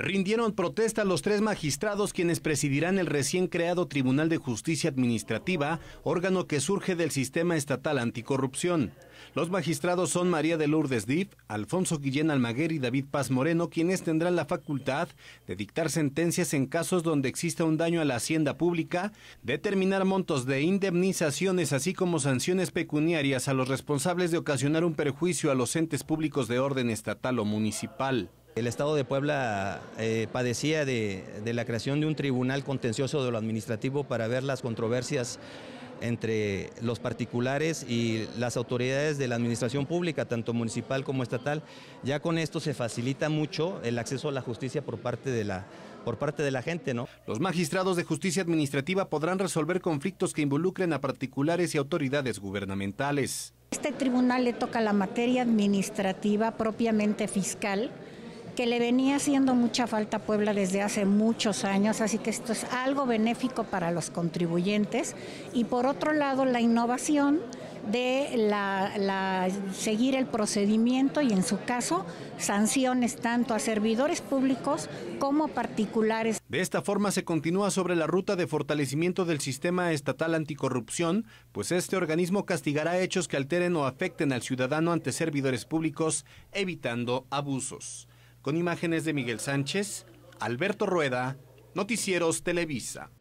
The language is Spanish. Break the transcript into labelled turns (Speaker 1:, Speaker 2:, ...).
Speaker 1: Rindieron protesta los tres magistrados quienes presidirán el recién creado Tribunal de Justicia Administrativa, órgano que surge del sistema estatal anticorrupción. Los magistrados son María de Lourdes Dip, Alfonso Guillén Almaguer y David Paz Moreno, quienes tendrán la facultad de dictar sentencias en casos donde exista un daño a la hacienda pública, determinar montos de indemnizaciones, así como sanciones pecuniarias a los responsables de ocasionar un perjuicio a los entes públicos de orden estatal o municipal. El Estado de
Speaker 2: Puebla eh, padecía de, la creación de un tribunal contencioso de lo administrativo para ver las controversias entre los particulares y las autoridades de la administración pública, tanto municipal como estatal. Ya con esto se facilita mucho el
Speaker 1: acceso a la justicia por parte de la, por parte de la gente, ¿no? Los magistrados de justicia administrativa podrán resolver conflictos que involucren a particulares y autoridades gubernamentales.
Speaker 3: Este tribunal le toca la materia administrativa propiamente fiscal que le venía haciendo mucha falta a Puebla desde hace muchos años, así que esto es algo benéfico para los contribuyentes. Y por otro lado, la innovación de seguir el procedimiento y en su caso sanciones tanto a servidores públicos como particulares.
Speaker 1: De esta forma se continúa sobre la ruta de fortalecimiento del sistema estatal anticorrupción, pues este organismo castigará hechos que alteren o afecten al ciudadano ante servidores públicos, evitando abusos. Con imágenes de Miguel Sánchez, Alberto Rueda, Noticieros Televisa.